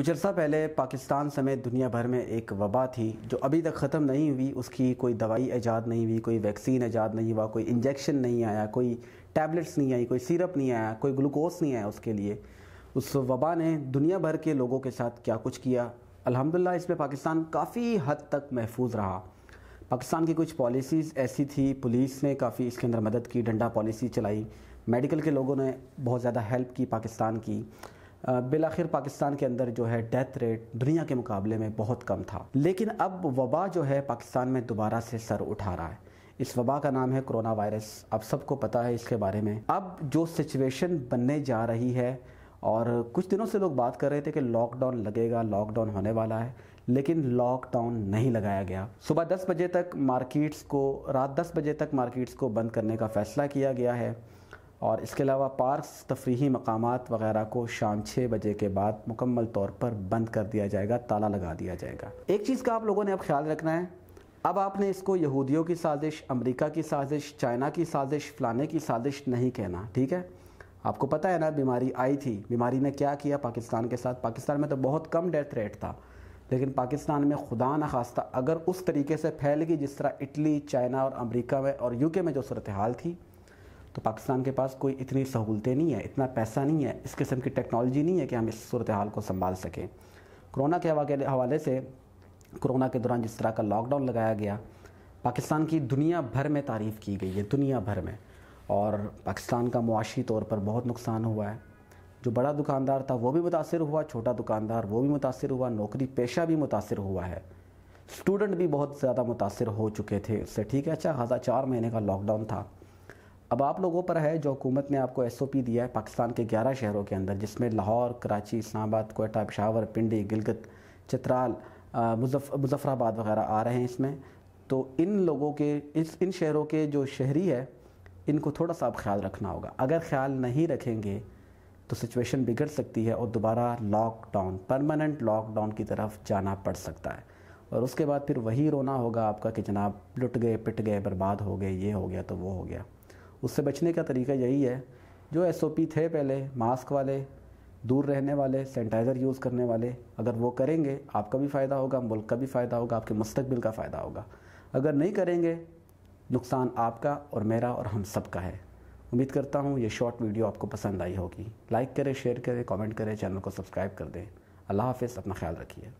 कुछ अर्सा पहले पाकिस्तान समेत दुनिया भर में एक वबा थी जो अभी तक ख़त्म नहीं हुई उसकी कोई दवाई ईजाद नहीं हुई कोई वैक्सीन ईजाद नहीं हुआ कोई इंजेक्शन नहीं आया कोई टैबलेट्स नहीं आई कोई सिरप नहीं आया कोई ग्लूकोस नहीं आया उसके लिए उस वबा ने दुनिया भर के लोगों के साथ क्या कुछ किया अल्हम्दुलिल्लाह इसमें पाकिस्तान काफ़ी हद तक महफूज रहा पाकिस्तान की कुछ पॉलिसीज़ ऐसी थी पुलिस ने काफ़ी इसके अंदर मदद की डंडा पॉलिसी चलाई मेडिकल के लोगों ने बहुत ज़्यादा हेल्प की पाकिस्तान की बिल आखिर पाकिस्तान के अंदर जो है डेथ रेट दुनिया के मुकाबले में बहुत कम था लेकिन अब वबा जो है पाकिस्तान में दोबारा से सर उठा रहा है इस वबा का नाम है कोरोना वायरस अब सबको पता है इसके बारे में अब जो सिचुएशन बनने जा रही है और कुछ दिनों से लोग बात कर रहे थे कि लॉकडाउन लगेगा लॉकडाउन होने वाला है लेकिन लॉकडाउन नहीं लगाया गया सुबह 10 बजे तक मार्केट्स को रात 10 बजे तक मार्केट्स को बंद करने का फैसला किया गया है और इसके अलावा पार्क्स तफरी मकाम वगैरह को शाम छः बजे के बाद मुकम्मल तौर पर बंद कर दिया जाएगा ताला लगा दिया जाएगा एक चीज़ का आप लोगों ने अब ख्याल रखना है अब आपने इसको यहूदियों की साजिश अमेरिका की साजिश चाइना की साजिश फलाने की साजिश नहीं कहना ठीक है आपको पता है ना बीमारी आई थी बीमारी ने क्या किया पाकिस्तान के साथ पाकिस्तान में तो बहुत कम डेथ रेट था लेकिन पाकिस्तान में खुदा न खास्ता अगर उस तरीके से फैल गई जिस तरह इटली चाइना और अमेरिका में और यूके में जो सूरत हाल थी तो पाकिस्तान के पास कोई इतनी सहूलतें नहीं है इतना पैसा नहीं है इस किस्म की टेक्नोलॉजी नहीं है कि हम इस सूरत हाल को संभाल सकें कोरोना के हवाले से कोरोना के दौरान जिस तरह का लॉकडाउन लगाया गया पाकिस्तान की दुनिया भर में तारीफ़ की गई है दुनिया भर में और पाकिस्तान का मुआशी तौर पर बहुत नुकसान हुआ है जो बड़ा दुकानदार था वो भी मुतासर हुआ छोटा दुकानदार वो भी मुतासर हुआ नौकरी पेशा भी मुतासर हुआ है स्टूडेंट भी बहुत ज़्यादा मुतासर हो चुके थे उससे ठीक है अच्छा खासा चार महीने का लॉकडाउन था अब आप लोगों पर है जो हुकूमत ने आपको एस ओ पी दिया है पाकिस्तान के ग्यारह शहरों के अंदर जिसमें लाहौर कराची इस्लामाबाद कोयटा पिशावर पिंडी गिलगत चित्राल मुजफ़राबाद वगैरह आ रहे हैं इसमें तो इन लोगों के इस इन शहरों के जो शहरी है इनको थोड़ा सा आप ख्याल रखना होगा अगर ख्याल नहीं रखेंगे तो सिचुएशन बिगड़ सकती है और दोबारा लॉकडाउन परमानेंट लॉकडाउन की तरफ जाना पड़ सकता है और उसके बाद फिर वही रोना होगा आपका कि जनाब लुट गए पिट गए बर्बाद हो गए ये हो गया तो वो हो गया उससे बचने का तरीका यही है जो एस थे पहले मास्क वाले दूर रहने वाले सैनिटाइज़र यूज़ करने वाले अगर वो करेंगे आपका भी फ़ायदा होगा मुल्क का भी फ़ायदा होगा आपके मुस्तबिल का फ़ायदा होगा अगर नहीं करेंगे नुकसान आपका और मेरा और हम सब का है उम्मीद करता हूँ ये शॉर्ट वीडियो आपको पसंद आई होगी लाइक करें शेयर करें कमेंट करें चैनल को सब्सक्राइब कर दें अल्लाह हाफ़ अपना ख्याल रखिए